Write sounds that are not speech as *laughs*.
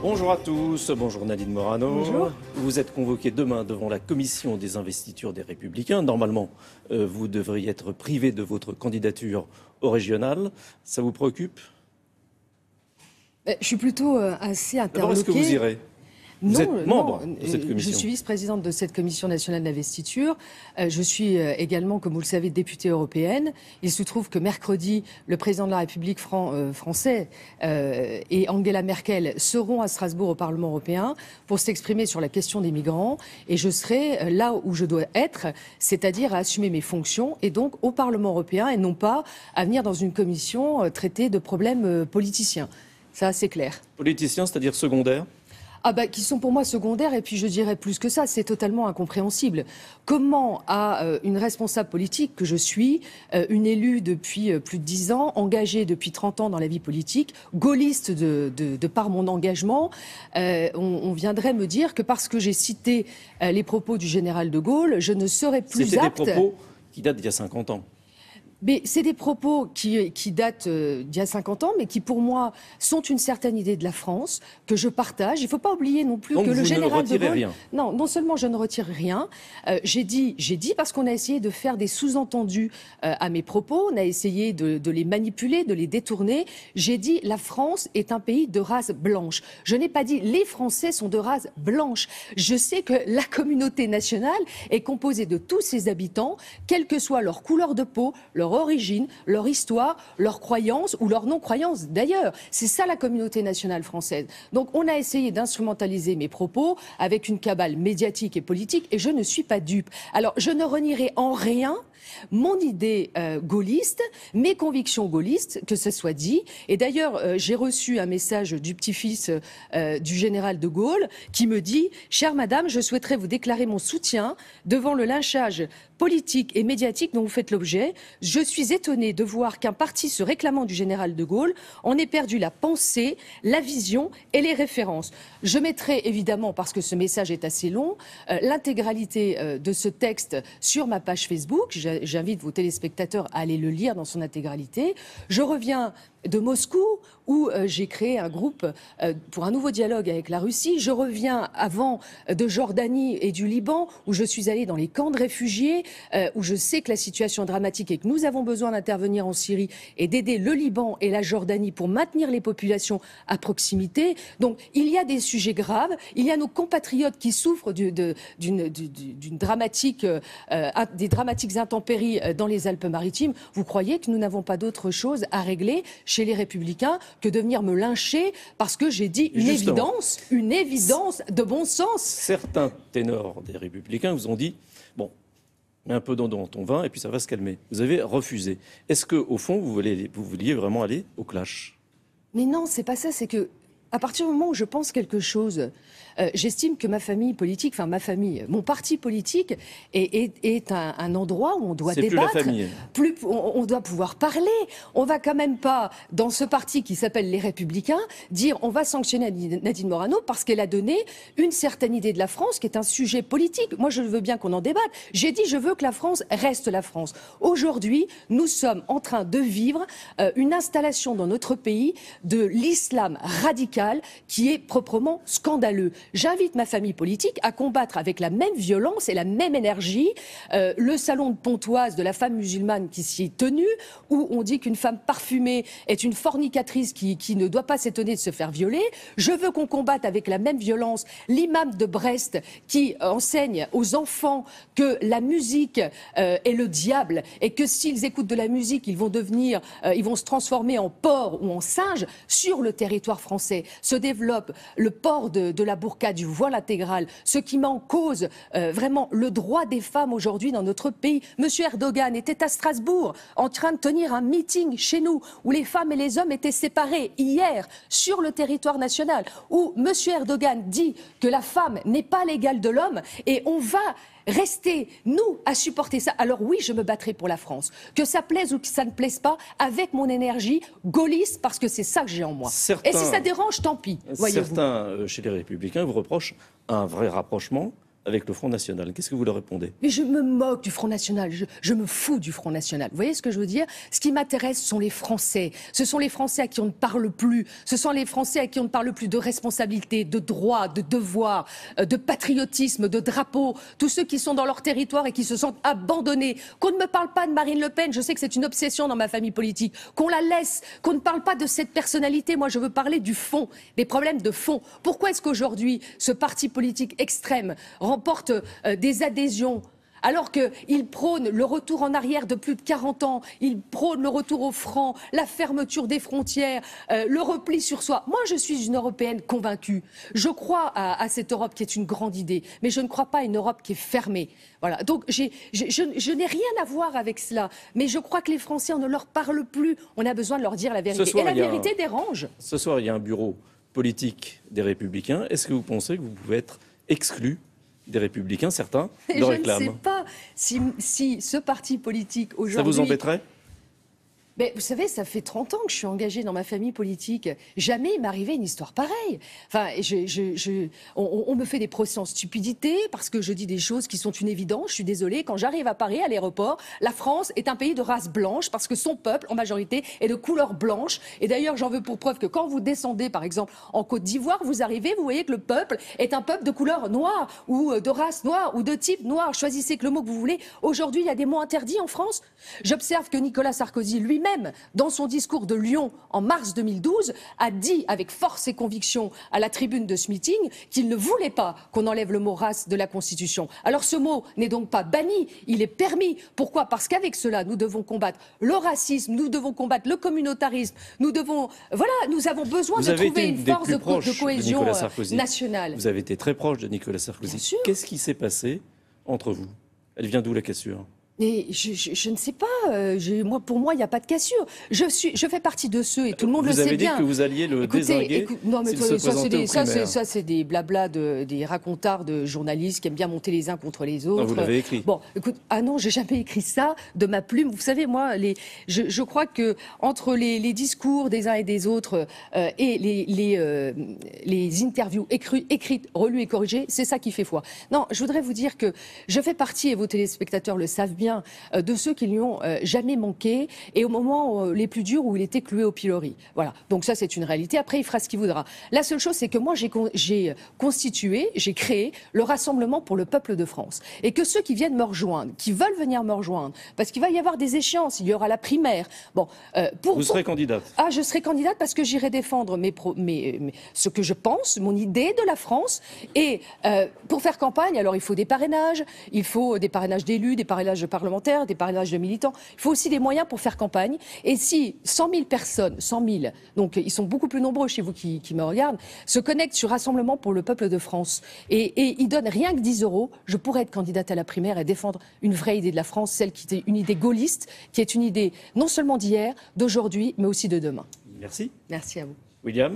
Bonjour à tous, bonjour Nadine Morano. Bonjour. Vous êtes convoqué demain devant la commission des investitures des Républicains. Normalement, euh, vous devriez être privé de votre candidature au régional. Ça vous préoccupe euh, Je suis plutôt euh, assez interloquée. est-ce que vous irez vous euh, membre de cette euh, commission. Je suis vice-présidente de cette commission nationale d'investiture. Euh, je suis également, comme vous le savez, députée européenne. Il se trouve que mercredi, le président de la République français et Angela Merkel seront à Strasbourg au Parlement européen pour s'exprimer sur la question des migrants. Et je serai là où je dois être, c'est-à-dire à assumer mes fonctions et donc au Parlement européen et non pas à venir dans une commission traiter de problèmes politiciens. Ça, c'est clair. Politicien, c'est-à-dire secondaire ah bah, qui sont pour moi secondaires, et puis je dirais plus que ça, c'est totalement incompréhensible. Comment à euh, une responsable politique que je suis, euh, une élue depuis euh, plus de dix ans, engagée depuis 30 ans dans la vie politique, gaulliste de, par mon engagement, on, viendrait me dire que parce que j'ai cité les propos du général de Gaulle, je ne serais plus apte... des propos qui datent d'il y a 50 ans. Mais c'est des propos qui, qui datent euh, d'il y a 50 ans, mais qui pour moi sont une certaine idée de la France, que je partage. Il ne faut pas oublier non plus que le général ne de Gaulle. Rien. Non, non seulement je ne retire rien, euh, j'ai dit, dit parce qu'on a essayé de faire des sous-entendus euh, à mes propos, on a essayé de, de les manipuler, de les détourner. J'ai dit la France est un pays de race blanche. Je n'ai pas dit les Français sont de race blanche. Je sais que la communauté nationale est composée de tous ses habitants, quelle que soit leur couleur de peau, leur leur origine, leur histoire, leur croyance ou leur non-croyance d'ailleurs. C'est ça la communauté nationale française. Donc on a essayé d'instrumentaliser mes propos avec une cabale médiatique et politique et je ne suis pas dupe. Alors je ne renierai en rien mon idée euh, gaulliste, mes convictions gaullistes, que ce soit dit. Et d'ailleurs, euh, j'ai reçu un message du petit-fils euh, du général de Gaulle qui me dit Chère madame, je souhaiterais vous déclarer mon soutien devant le lynchage politique et médiatique dont vous faites l'objet. Je suis étonné de voir qu'un parti se réclamant du général de Gaulle en ait perdu la pensée, la vision et les références. Je mettrai évidemment, parce que ce message est assez long, l'intégralité de ce texte sur ma page Facebook j'invite vos téléspectateurs à aller le lire dans son intégralité. Je reviens de Moscou, où euh, j'ai créé un groupe euh, pour un nouveau dialogue avec la Russie. Je reviens avant euh, de Jordanie et du Liban, où je suis allée dans les camps de réfugiés, où je sais que la situation est dramatique et que nous avons besoin d'intervenir en Syrie et d'aider le Liban et la Jordanie pour maintenir les populations à proximité. Donc il y a des sujets graves, il y a nos compatriotes qui souffrent d'une dramatique, des dramatiques intempéries dans les Alpes-Maritimes. Vous croyez que nous n'avons pas d'autre chose à régler chez les Républicains que de venir me lyncher parce que j'ai dit une évidence, une évidence de bon sens. Certains ténors des Républicains vous ont dit bon, mets un peu dans ton vin et puis ça va se calmer. Vous avez refusé. Est-ce que au fond vous voulez vous vouliez vraiment aller au clash Mais non, c'est pas ça. C'est que à partir du moment où je pense quelque chose, euh, j'estime que ma famille politique, enfin ma famille, mon parti politique est, est, un, endroit où on doit débattre. Plus, on, doit pouvoir parler. On va quand même pas, dans ce parti qui s'appelle Les Républicains, dire on va sanctionner Nadine Morano parce qu'elle a donné une certaine idée de la France qui est un sujet politique. Moi, je veux bien qu'on en débatte. J'ai dit je veux que la France reste la France. Aujourd'hui, nous sommes en train de vivre euh, une installation dans notre pays de l'islam radical qui est proprement scandaleux. J'invite ma famille politique à combattre avec la même violence et la même énergie euh, le salon de Pontoise de la femme musulmane qui s'y est tenue, où on dit qu'une femme parfumée est une fornicatrice qui, ne doit pas s'étonner de se faire violer. Je veux qu'on combatte avec la même violence l'imam de Brest qui enseigne aux enfants que la musique euh, est le diable et que s'ils écoutent de la musique, ils vont devenir, euh, ils vont se transformer en porc ou en singe sur le territoire français. Se développe le port de, de la Bourgogne cas du voile intégral, ce qui m'en cause euh, vraiment le droit des femmes aujourd'hui dans notre pays. Monsieur Erdogan était à Strasbourg en train de tenir un meeting chez nous où les femmes et les hommes étaient séparés hier sur le territoire national, où Monsieur Erdogan dit que la femme n'est pas l'égale de l'homme et on va Rester, nous, à supporter ça, alors oui, je me battrai pour la France. Que ça plaise ou que ça ne plaise pas, avec mon énergie gaulliste, parce que c'est ça que j'ai en moi. Et si ça dérange, tant pis. Certains, euh, chez les Républicains, vous reprochent un vrai rapprochement avec le Front National. Qu'est-ce que vous leur répondez Mais je me moque du Front National, je, me fous du Front National. Vous voyez ce que je veux dire Ce qui m'intéresse sont les Français. Ce sont les Français à qui on ne parle plus. Ce sont les Français à qui on ne parle plus de responsabilité, de droit, de devoir, euh, de patriotisme, de drapeau. Tous ceux qui sont dans leur territoire et qui se sentent abandonnés. Qu'on ne me parle pas de Marine Le Pen, je sais que c'est une obsession dans ma famille politique. Qu'on la laisse, qu'on ne parle pas de cette personnalité. Moi, je veux parler du fond, des problèmes de fond. Pourquoi est-ce qu'aujourd'hui, ce parti politique extrême rend porte euh, des adhésions alors qu'ils prône le retour en arrière de plus de 40 ans, il prône le retour au franc, la fermeture des frontières, euh, le repli sur soi. Moi, je suis une Européenne convaincue. Je crois à, cette Europe qui est une grande idée, mais je ne crois pas à une Europe qui est fermée. Voilà. Donc, je, n'ai rien à voir avec cela, mais je crois que les Français, on ne leur parle plus. On a besoin de leur dire la vérité. Et la vérité dérange. Ce soir, il y a un bureau politique des Républicains. Est-ce que vous pensez que vous pouvez être exclu des Républicains, certains, *laughs* le réclament. Je ne sais pas si, si ce parti politique aujourd'hui. Ça vous embêterait mais vous savez, ça fait 30 ans que je suis engagée dans ma famille politique. Jamais il arrivé une histoire pareille. Enfin, on, me fait des procès en stupidité parce que je dis des choses qui sont une évidence. Je suis désolée. Quand j'arrive à Paris, à l'aéroport, la France est un pays de race blanche parce que son peuple, en majorité, est de couleur blanche. Et d'ailleurs, j'en veux pour preuve que quand vous descendez, par exemple, en Côte d'Ivoire, vous arrivez, vous voyez que le peuple est un peuple de couleur noire ou euh, de race noire ou de type noir. Choisissez que le mot que vous voulez. Aujourd'hui, il y a des mots interdits en France. J'observe que Nicolas Sarkozy lui-même même dans son discours de Lyon en mars 2012, a dit avec force et conviction à la tribune de ce meeting qu'il ne voulait pas qu'on enlève le mot race de la Constitution. Alors ce mot n'est donc pas banni, il est permis. Pourquoi Parce qu'avec cela, nous devons combattre le racisme, nous devons combattre le communautarisme, nous devons... Voilà, nous avons besoin de trouver une, force de, de, cohésion euh, nationale. Vous avez été très proche de Nicolas Sarkozy. Qu'est-ce qui s'est passé entre vous Elle vient d'où la cassure et je, ne sais pas. Euh, moi, pour moi, il n'y a pas de cassure. Je, suis, je fais partie de ceux, et tout le monde le sait bien. Vous avez dit que vous alliez le Écoutez, Non, mais ça, c'est des, blablas, de, des racontards de journalistes qui aiment bien monter les uns contre les ah, autres. vous l'avez écrit. Bon, écoute, ah non, j'ai jamais écrit ça de ma plume. Vous savez, moi, les, je, crois que entre les, discours des uns et des autres euh, et les, les, euh, interviews écrites, relues et corrigées, c'est ça qui fait foi. Non, je voudrais vous dire que je fais partie, et vos téléspectateurs le savent bien, euh, de ceux qui lui ont euh, jamais manqué et au moment euh, les plus durs où il était cloué au pilori. Voilà. Donc ça, c'est une réalité. Après, il fera ce qu'il voudra. La seule chose, c'est que moi, j'ai constitué, j'ai créé le Rassemblement pour le peuple de France. Et que ceux qui viennent me rejoindre, qui veulent venir me rejoindre, parce qu'il va y avoir des échéances, il y aura la primaire. Bon, Vous serez candidate Ah, je serai candidate parce que j'irai défendre mes, pro, ce que je pense, mon idée de la France. Et pour faire campagne, alors il faut des parrainages, il faut des parrainages d'élus, des parrainages de parlementaires, des parrainages de militants. Il faut aussi des moyens pour faire campagne. Et si 100 000 personnes, 100 000, donc ils sont beaucoup plus nombreux chez vous qui, me regardent, se connectent sur Rassemblement pour le peuple de France et, ils donnent rien que 10 euros, je pourrais être candidate à la primaire et défendre une vraie idée de la France, celle qui était une idée gaulliste, qui est une idée non seulement d'hier, d'aujourd'hui, mais aussi de demain. Merci. Merci à vous. William